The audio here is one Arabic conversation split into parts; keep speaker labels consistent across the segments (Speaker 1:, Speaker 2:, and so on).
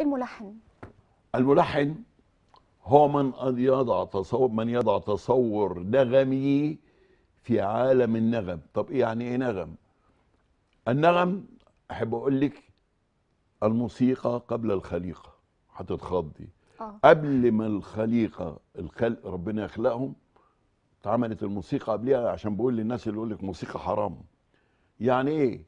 Speaker 1: الملحن الملحن هو من يضع تصور من يضع تصور نغمي في عالم النغم طب ايه يعني ايه نغم النغم احب اقول لك الموسيقى قبل الخليقه هتتخضي آه. قبل ما الخليقه الخلق ربنا يخلقهم اتعملت الموسيقى قبلها عشان بقول للناس اللي يقول لك موسيقى حرام يعني ايه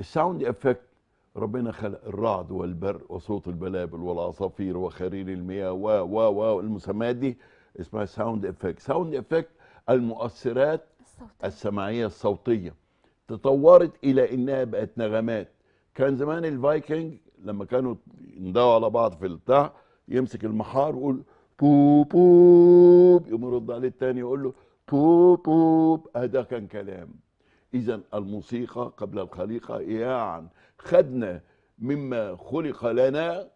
Speaker 1: الساوند افكت ربنا خلق الرعد والبر وصوت البلابل والعصافير وخرير المياه و و و المسميات دي اسمها ساوند افكت ساوند افكت المؤثرات الصوتية. السمعيه الصوتيه تطورت الى انها بقت نغمات كان زمان الفايكنج لما كانوا يندوا على بعض في البتاع يمسك المحار ويقول بو بوب يقوم يرد عليه الثاني يقول له بو بوب هذا كان كلام إذا الموسيقى قبل الخليقة يعني خدنا مما خلق لنا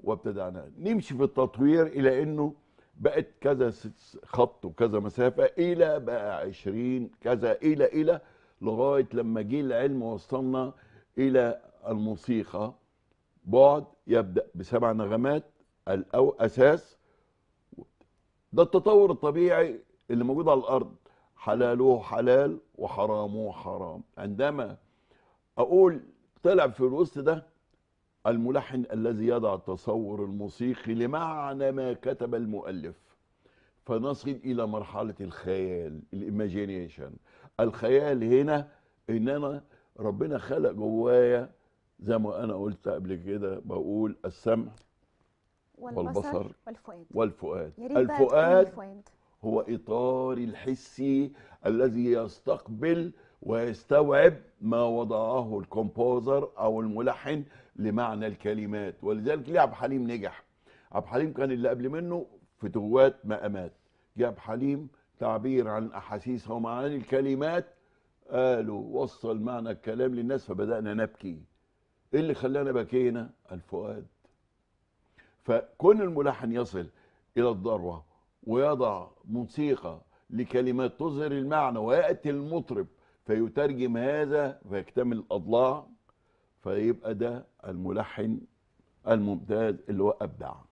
Speaker 1: وابتدعناه نمشي في التطوير إلى أنه بقت كذا خط وكذا مسافة إلى بقى عشرين كذا إلى إلى لغاية لما جه العلم وصلنا إلى الموسيقى بعد يبدأ بسبع نغمات الأو أساس ده التطور الطبيعي اللي موجود على الأرض حلاله حلال وحرامه حرام عندما أقول طلع في الوسط ده الملحن الذي يضع التصور الموسيقي لمعنى ما كتب المؤلف فنصل إلى مرحلة الخيال الإيماجينيشن الخيال هنا إن أنا ربنا خلق جوايا زي ما أنا قلت قبل كده بقول السمع والبصر والبصر والفؤاد والفؤاد الفؤاد هو إطار الحسي الذي يستقبل ويستوعب ما وضعه الكومبوزر أو الملحن لمعنى الكلمات ولذلك ليه عبد الحليم نجح عبد الحليم كان اللي قبل منه فتوات مقامات جاء عبد الحليم تعبير عن أحاسيس ومعاني الكلمات قالوا وصل معنى الكلام للناس فبدأنا نبكي ايه اللي خلانا بكينا الفؤاد فكون الملحن يصل الى الذروه ويضع موسيقى لكلمات تظهر المعنى ويأتي المطرب فيترجم هذا فيكتمل الأضلاع فيبقى ده الملحن الممتاز اللي هو أبدع